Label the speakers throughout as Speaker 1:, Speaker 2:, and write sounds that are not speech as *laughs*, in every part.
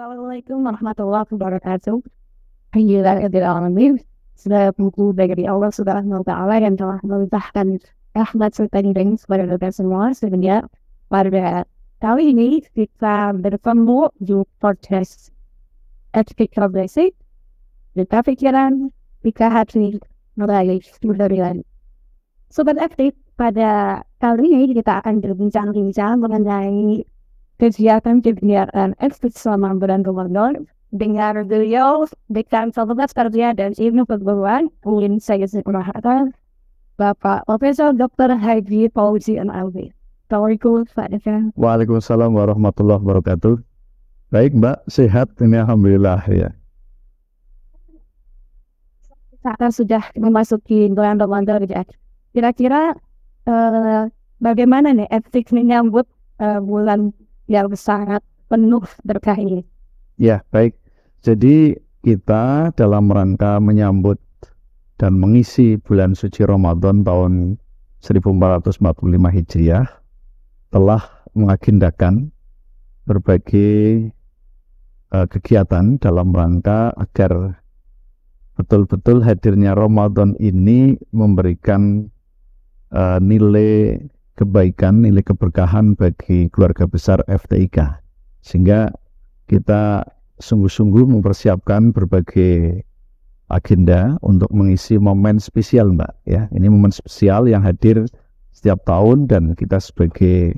Speaker 1: Assalamualaikum warahmatullahi wabarakatuh. Alhamdulillah, Alamin. Segala puji dari Allah Subhanahu wa Ta'ala yang telah melimpahkan rahmat serta nidang kepada kita semua. Sebenarnya pada kali ini kita bertemu di podcast Etik Progresif. Kita pikiran, kita hati, meraih kemudahan. Sobat Aktif, pada kali ini kita akan berbincang-bincang mengenai kegiatan-kegiatan eksis selama bulan Ramadan dengan beliau dekan Fakultas Kerja dan Ilmu Perguruan UIN saya Rahatan Bapak Profesor Dr. Haji Fauzi Al-Alwi. Assalamualaikum
Speaker 2: Waalaikumsalam warahmatullahi wabarakatuh. Baik Mbak, sehat ini Alhamdulillah ya.
Speaker 1: Kita sudah memasuki bulan Ramadan ya. Kira-kira uh, bagaimana nih etik menyambut uh, bulan yang sangat penuh berkah ini.
Speaker 2: Ya, baik. Jadi kita dalam rangka menyambut dan mengisi bulan suci Ramadan tahun 1445 Hijriah telah mengagendakan berbagai uh, kegiatan dalam rangka agar betul-betul hadirnya Ramadan ini memberikan uh, nilai kebaikan, nilai keberkahan bagi keluarga besar FTIK. Sehingga kita sungguh-sungguh mempersiapkan berbagai agenda untuk mengisi momen spesial, Mbak. Ya, ini momen spesial yang hadir setiap tahun dan kita sebagai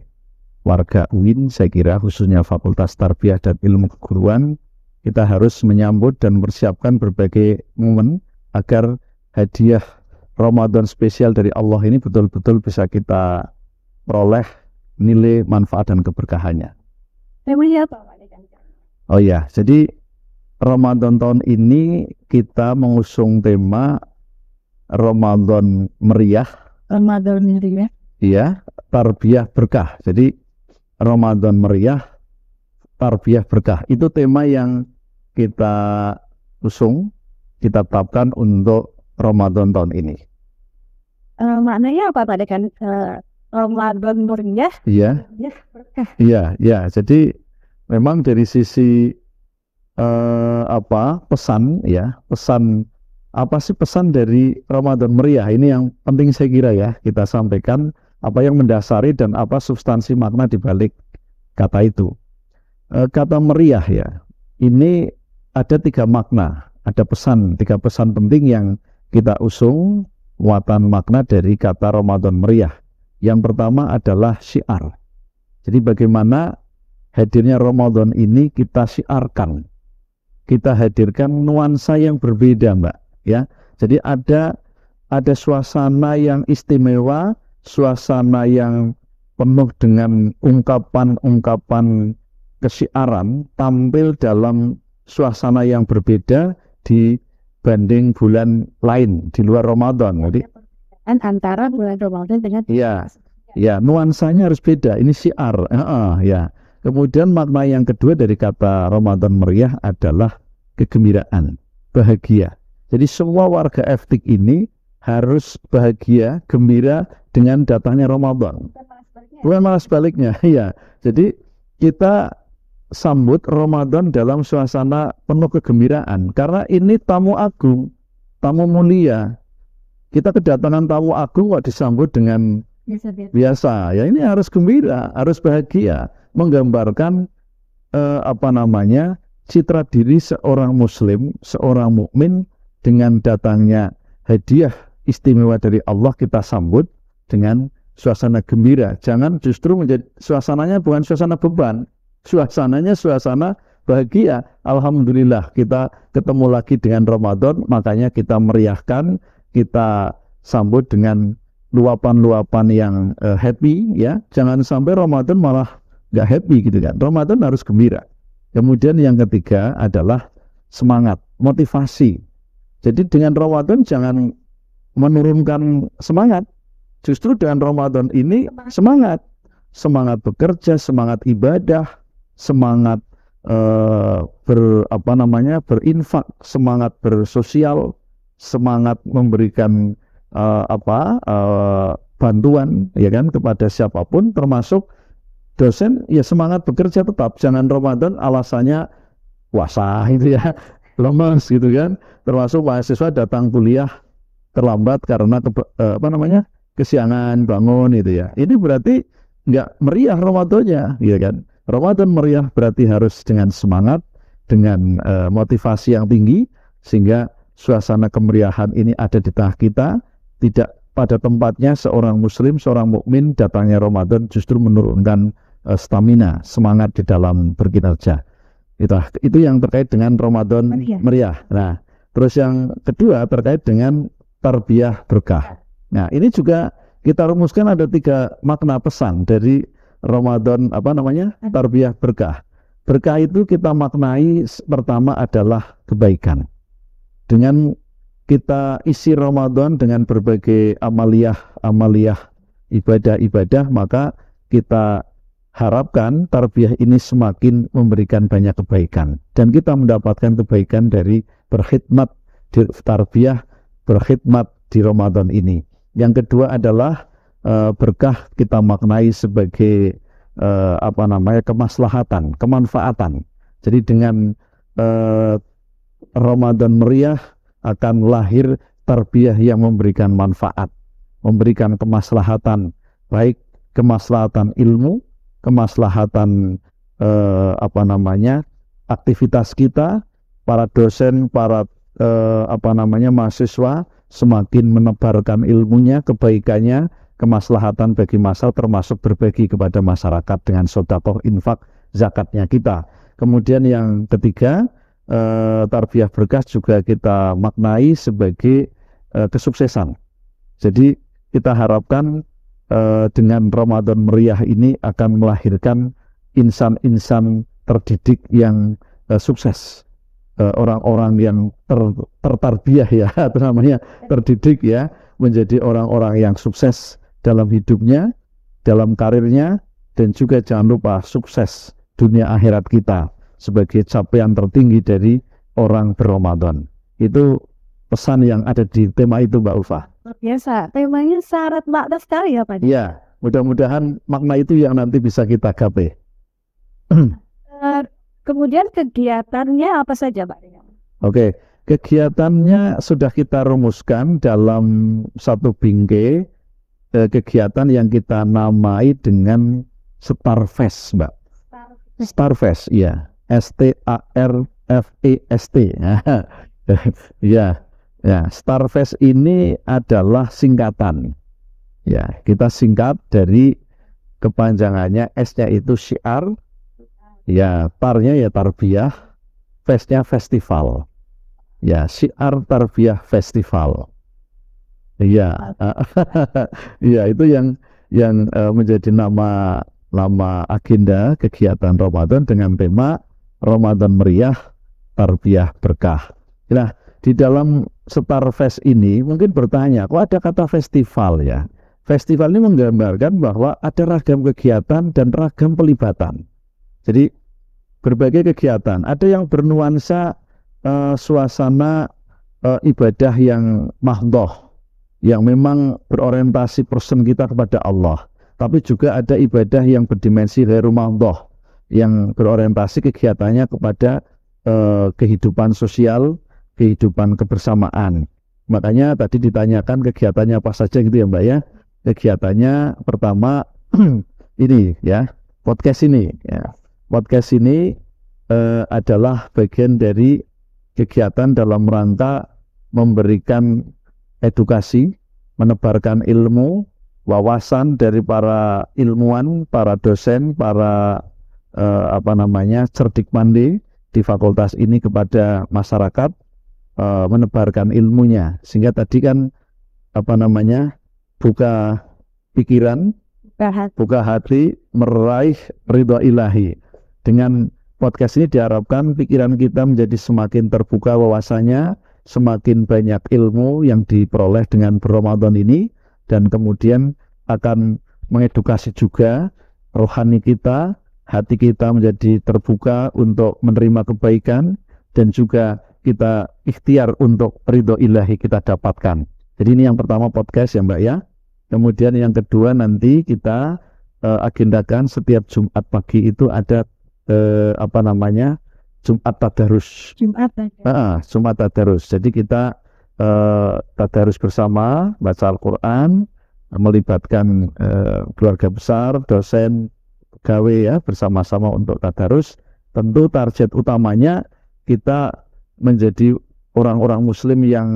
Speaker 2: warga UIN, saya kira khususnya Fakultas Tarbiyah dan Ilmu Keguruan, kita harus menyambut dan mempersiapkan berbagai momen agar hadiah Ramadan spesial dari Allah ini betul-betul bisa kita memperoleh nilai manfaat dan keberkahannya.
Speaker 1: Temanya apa Pak
Speaker 2: Oh ya, jadi Ramadan tahun ini kita mengusung tema Ramadan meriah.
Speaker 1: Ramadan meriah.
Speaker 2: Iya, tarbiyah berkah. Jadi Ramadan meriah, tarbiyah berkah. Itu tema yang kita usung, kita tetapkan untuk Ramadan tahun ini.
Speaker 1: Uh, maknanya apa Pak Dekan? Uh, eh, Ramadan ya? iya. iya.
Speaker 2: Iya, iya. Jadi memang dari sisi uh, apa pesan ya, pesan apa sih pesan dari Ramadan meriah ini yang penting saya kira ya kita sampaikan apa yang mendasari dan apa substansi makna di balik kata itu e, kata meriah ya ini ada tiga makna ada pesan tiga pesan penting yang kita usung muatan makna dari kata Ramadan meriah yang pertama adalah syiar. Jadi bagaimana hadirnya Ramadan ini kita syiarkan. Kita hadirkan nuansa yang berbeda, Mbak, ya. Jadi ada ada suasana yang istimewa, suasana yang penuh dengan ungkapan-ungkapan kesiaran tampil dalam suasana yang berbeda dibanding bulan lain di luar Ramadan. Jadi
Speaker 1: perbedaan antara bulan Ramadan dengan
Speaker 2: Iya. Ya, nuansanya harus beda. Ini syiar. Uh ya. Kemudian makna yang kedua dari kata Ramadan meriah adalah kegembiraan, bahagia. Jadi semua warga Eftik ini harus bahagia, gembira dengan datangnya Ramadan. Bukan malah baliknya, *laughs* Iya. Jadi kita sambut Ramadan dalam suasana penuh kegembiraan karena ini tamu agung, tamu mulia, kita kedatangan tamu agung kok disambut dengan biasa, biasa. Ya ini harus gembira, harus bahagia, menggambarkan eh, apa namanya citra diri seorang muslim, seorang mukmin dengan datangnya hadiah istimewa dari Allah kita sambut dengan suasana gembira. Jangan justru menjadi suasananya bukan suasana beban, suasananya suasana bahagia. Alhamdulillah kita ketemu lagi dengan Ramadan, makanya kita meriahkan kita sambut dengan luapan-luapan yang uh, happy ya. Jangan sampai Ramadan malah nggak happy gitu kan. Ramadan harus gembira. Kemudian yang ketiga adalah semangat, motivasi. Jadi dengan Ramadan jangan menurunkan semangat. Justru dengan Ramadan ini semangat, semangat bekerja, semangat ibadah, semangat uh, ber apa namanya berinfak, semangat bersosial, semangat memberikan uh, apa uh, bantuan ya kan kepada siapapun termasuk dosen ya semangat bekerja tetap jangan Ramadan alasannya puasa *laughs* itu ya lemes gitu kan termasuk mahasiswa datang kuliah terlambat karena ke, uh, eh, apa namanya kesiangan bangun itu ya ini berarti nggak meriah Ramadannya ya kan Ramadan meriah berarti harus dengan semangat dengan uh, motivasi yang tinggi sehingga suasana kemeriahan ini ada di tengah kita, tidak pada tempatnya seorang muslim, seorang mukmin datangnya Ramadan justru menurunkan uh, stamina, semangat di dalam berkinerja. Itu itu yang terkait dengan Ramadan meriah. meriah. Nah, terus yang kedua terkait dengan tarbiyah berkah. Nah, ini juga kita rumuskan ada tiga makna pesan dari Ramadan apa namanya? tarbiyah berkah. Berkah itu kita maknai pertama adalah kebaikan dengan kita isi Ramadan dengan berbagai amaliyah-amaliyah ibadah-ibadah maka kita harapkan tarbiyah ini semakin memberikan banyak kebaikan dan kita mendapatkan kebaikan dari berkhidmat di tarbiyah berkhidmat di Ramadan ini. Yang kedua adalah eh, berkah kita maknai sebagai eh, apa namanya kemaslahatan, kemanfaatan. Jadi dengan eh, Ramadan meriah akan lahir terbiah yang memberikan manfaat, memberikan kemaslahatan, baik kemaslahatan ilmu, kemaslahatan eh, apa namanya aktivitas kita, para dosen, para eh, apa namanya mahasiswa semakin menebarkan ilmunya, kebaikannya, kemaslahatan bagi masa termasuk berbagi kepada masyarakat dengan sodakoh infak zakatnya kita. Kemudian yang ketiga, eh, tarbiyah berkas juga kita maknai sebagai eh, kesuksesan. Jadi kita harapkan eh, dengan Ramadan meriah ini akan melahirkan insan-insan terdidik yang eh, sukses eh, orang-orang yang ter, tertarbiyah ya atau *laughs* namanya terdidik ya menjadi orang-orang yang sukses dalam hidupnya, dalam karirnya dan juga jangan lupa sukses dunia akhirat kita sebagai capaian tertinggi dari orang berRamadan Itu pesan yang ada di tema itu Mbak Ulfa.
Speaker 1: Luar biasa, temanya syarat makna sekali ya Pak.
Speaker 2: Iya, mudah-mudahan makna itu yang nanti bisa kita gapai.
Speaker 1: Eh, kemudian kegiatannya apa saja Pak?
Speaker 2: Oke, kegiatannya sudah kita rumuskan dalam satu bingkai eh, kegiatan yang kita namai dengan Starfest, Mbak. Starfest, Starfest iya. S T A R F E S T. *laughs* ya, ya, Starface ini adalah singkatan. Ya, kita singkat dari kepanjangannya S-nya itu syiar, ya, tarnya ya tarbiyah, festnya festival. Ya, syiar tarbiyah festival. Iya, *laughs* ya itu yang yang eh, menjadi nama nama agenda kegiatan Ramadan dengan tema Ramadan meriah, tarbiyah berkah. Nah, di dalam Fest ini mungkin bertanya, kok ada kata festival ya? Festival ini menggambarkan bahwa ada ragam kegiatan dan ragam pelibatan. Jadi berbagai kegiatan, ada yang bernuansa uh, suasana uh, ibadah yang mahdoh, yang memang berorientasi person kita kepada Allah. Tapi juga ada ibadah yang berdimensi gairu mahdoh, yang berorientasi kegiatannya kepada eh, kehidupan sosial, kehidupan kebersamaan. Makanya tadi ditanyakan kegiatannya apa saja gitu ya Mbak ya. Kegiatannya pertama *clears throat* ini ya, podcast ini ya. Podcast ini eh, adalah bagian dari kegiatan dalam rangka memberikan edukasi, menebarkan ilmu, wawasan dari para ilmuwan, para dosen, para uh, apa namanya cerdik mandi di fakultas ini kepada masyarakat uh, menebarkan ilmunya sehingga tadi kan apa namanya buka pikiran buka hati meraih ridho ilahi dengan podcast ini diharapkan pikiran kita menjadi semakin terbuka wawasannya semakin banyak ilmu yang diperoleh dengan Ramadan ini dan kemudian akan mengedukasi juga rohani kita hati kita menjadi terbuka untuk menerima kebaikan dan juga kita ikhtiar untuk ridho ilahi kita dapatkan. Jadi ini yang pertama podcast ya Mbak ya. Kemudian yang kedua nanti kita uh, agendakan setiap Jumat pagi itu ada uh, apa namanya Jumat Tadarus.
Speaker 1: Jumat Tadarus.
Speaker 2: Ah, Jumat Tadarus. Jadi kita uh, Tadarus bersama baca Al-Quran melibatkan uh, keluarga besar, dosen, gawe ya bersama-sama untuk tadarus tentu target utamanya kita menjadi orang-orang muslim yang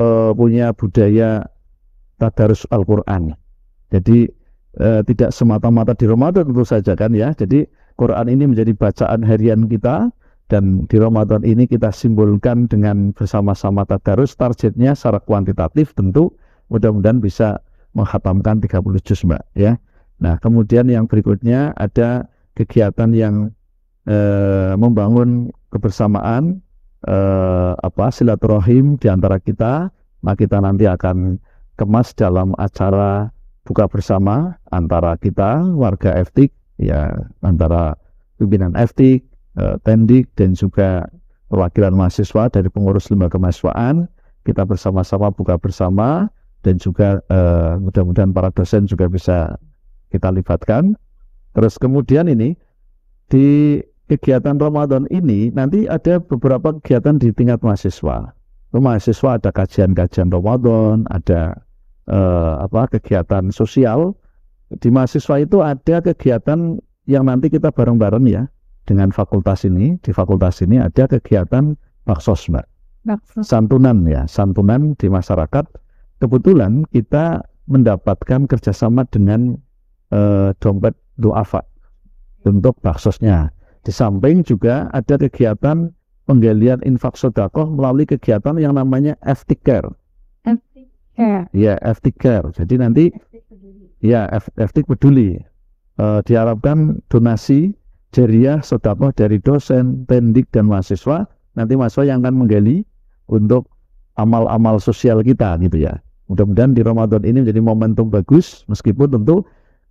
Speaker 2: e, punya budaya tadarus Al-Qur'an. Jadi e, tidak semata-mata di Ramadan tentu saja kan ya. Jadi Quran ini menjadi bacaan harian kita dan di Ramadan ini kita simbolkan dengan bersama-sama tadarus targetnya secara kuantitatif tentu mudah-mudahan bisa menghatamkan 30 juz Mbak ya. Nah, kemudian yang berikutnya ada kegiatan yang e, membangun kebersamaan e, apa silaturahim di antara kita, nah kita nanti akan kemas dalam acara buka bersama antara kita warga FTIK ya antara pimpinan FTIK, e, eh, Tendik dan juga perwakilan mahasiswa dari pengurus lembaga kemahasiswaan kita bersama-sama buka bersama dan juga mudah-mudahan para dosen juga bisa kita libatkan. Terus kemudian ini di kegiatan Ramadan ini nanti ada beberapa kegiatan di tingkat mahasiswa. Mahasiswa ada kajian-kajian Ramadan, ada eh, apa kegiatan sosial. Di mahasiswa itu ada kegiatan yang nanti kita bareng-bareng ya dengan fakultas ini. Di fakultas ini ada kegiatan baksos mbak. Baksos. Santunan ya, santunan di masyarakat. Kebetulan kita mendapatkan kerjasama dengan eh, dompet duafa untuk baksosnya. Di samping juga ada kegiatan penggalian infak sodakoh melalui kegiatan yang namanya FTKR.
Speaker 1: FTKR.
Speaker 2: Ya, FTKR. Jadi nanti ya FT peduli. Uh, diharapkan donasi jariah sodakoh dari dosen, pendik dan mahasiswa. Nanti mahasiswa yang akan menggali untuk amal-amal sosial kita gitu ya. Mudah-mudahan di Ramadan ini menjadi momentum bagus meskipun tentu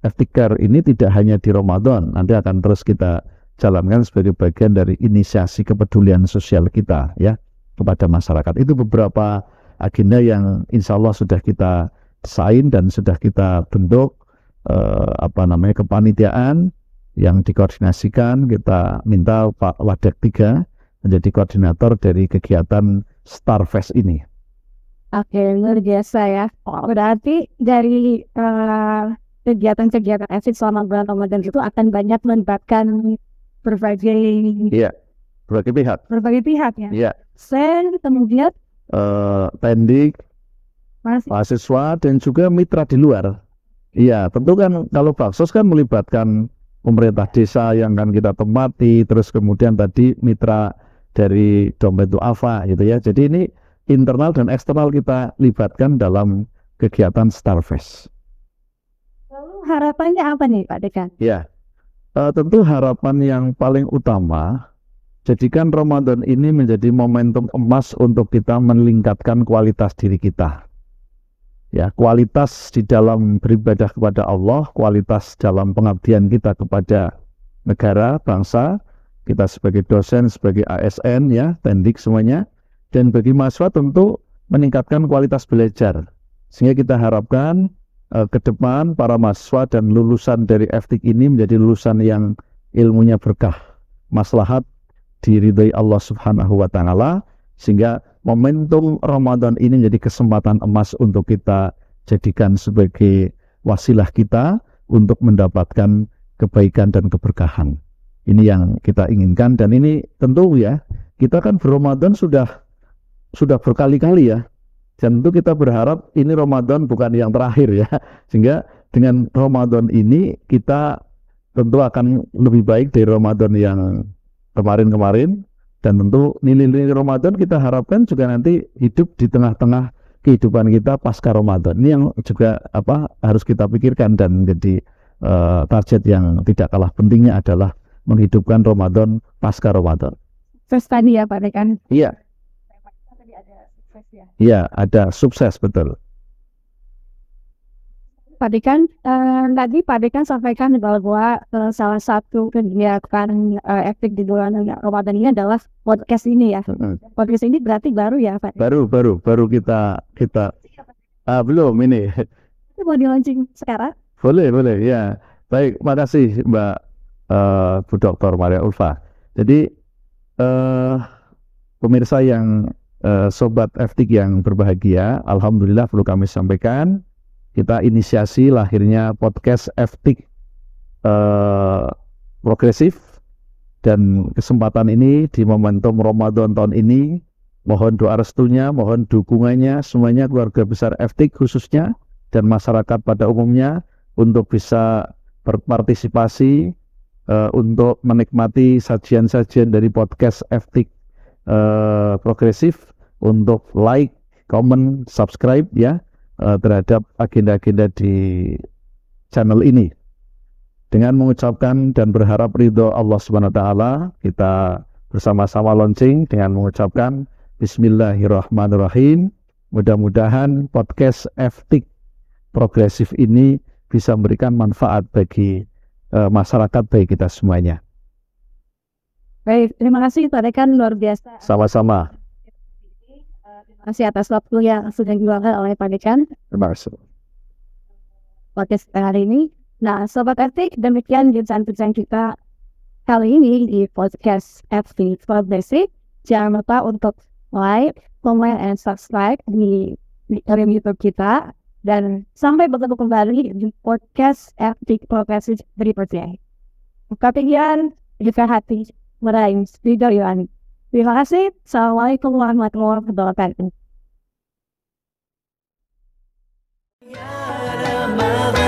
Speaker 2: Iftikar ini tidak hanya di Ramadan, nanti akan terus kita jalankan sebagai bagian dari inisiasi kepedulian sosial kita ya kepada masyarakat. Itu beberapa agenda yang insya Allah sudah kita desain dan sudah kita bentuk eh, apa namanya kepanitiaan yang dikoordinasikan kita minta Pak Wadek 3 menjadi koordinator dari kegiatan Starfest ini.
Speaker 1: Oke, luar biasa ya. Berarti dari uh, kegiatan-kegiatan eksis selama bulan Ramadan itu akan banyak melibatkan berbagai
Speaker 2: yeah. berbagai pihak
Speaker 1: berbagai pihak ya yeah. saya kemudian
Speaker 2: uh, eh, pendik mahasiswa. mahasiswa dan juga mitra di luar iya tentu kan kalau baksos kan melibatkan pemerintah desa yang akan kita tempati terus kemudian tadi mitra dari dompet Ava gitu ya jadi ini internal dan eksternal kita libatkan dalam kegiatan Starfest
Speaker 1: harapannya apa nih Pak Dekan?
Speaker 2: Ya, uh, tentu harapan yang paling utama jadikan Ramadan ini menjadi momentum emas untuk kita meningkatkan kualitas diri kita. Ya, kualitas di dalam beribadah kepada Allah, kualitas dalam pengabdian kita kepada negara, bangsa, kita sebagai dosen, sebagai ASN ya, tendik semuanya. Dan bagi mahasiswa tentu meningkatkan kualitas belajar. Sehingga kita harapkan uh, ke depan para mahasiswa dan lulusan dari FTIK ini menjadi lulusan yang ilmunya berkah, maslahat diridai Allah Subhanahu wa taala sehingga momentum Ramadan ini menjadi kesempatan emas untuk kita jadikan sebagai wasilah kita untuk mendapatkan kebaikan dan keberkahan. Ini yang kita inginkan dan ini tentu ya, kita kan berramadan sudah sudah berkali-kali ya dan tentu kita berharap ini Ramadan bukan yang terakhir ya. *laughs* Sehingga dengan Ramadan ini kita tentu akan lebih baik dari Ramadan yang kemarin-kemarin dan tentu nilai-nilai Ramadan kita harapkan juga nanti hidup di tengah-tengah kehidupan kita pasca Ramadan. Ini yang juga apa harus kita pikirkan dan menjadi uh, target yang tidak kalah pentingnya adalah menghidupkan Ramadan pasca Ramadan.
Speaker 1: Terus tadi ya Pak Rekan.
Speaker 2: Iya sukses ya? Iya, ada sukses betul.
Speaker 1: Pak kan eh, tadi Pak Dekan sampaikan bahwa eh, salah satu kegiatan eh, efek di bulan Ramadan ini adalah podcast ini ya. Podcast ini berarti baru ya Pak?
Speaker 2: Baru, baru, baru kita kita ah, belum ini.
Speaker 1: Itu mau di launching sekarang?
Speaker 2: Boleh, boleh ya. Baik, makasih Mbak uh, Bu Dr. Maria Ulfa. Jadi uh, pemirsa yang Eh, sobat f yang berbahagia, alhamdulillah perlu kami sampaikan kita inisiasi lahirnya podcast f uh, progresif dan kesempatan ini di momentum Ramadan tahun ini mohon doa restunya, mohon dukungannya semuanya keluarga besar f khususnya dan masyarakat pada umumnya untuk bisa berpartisipasi uh, untuk menikmati sajian-sajian dari podcast Eftik Eh, progresif untuk like, comment, subscribe ya uh, terhadap agenda-agenda di channel ini. Dengan mengucapkan dan berharap ridho Allah Subhanahu taala, kita bersama-sama launching dengan mengucapkan bismillahirrahmanirrahim. Mudah-mudahan podcast Ftik progresif ini bisa memberikan manfaat bagi uh, masyarakat baik kita semuanya.
Speaker 1: Baik, terima kasih Pak Dekan luar biasa.
Speaker 2: Sama-sama.
Speaker 1: Terima kasih atas waktu yang sudah diluangkan oleh Pak Dekan. Terima kasih. Podcast hari ini. Nah, Sobat Etik, demikian jurusan-jurusan kita kali ini di podcast FB for Basic. Jangan lupa untuk like, comment, and subscribe di, di YouTube kita. Dan sampai bertemu kembali di podcast for Basic berikutnya. Buka pikiran, buka hati meraih Ridho Yohani. Terima kasih. Assalamualaikum warahmatullahi wabarakatuh. Ya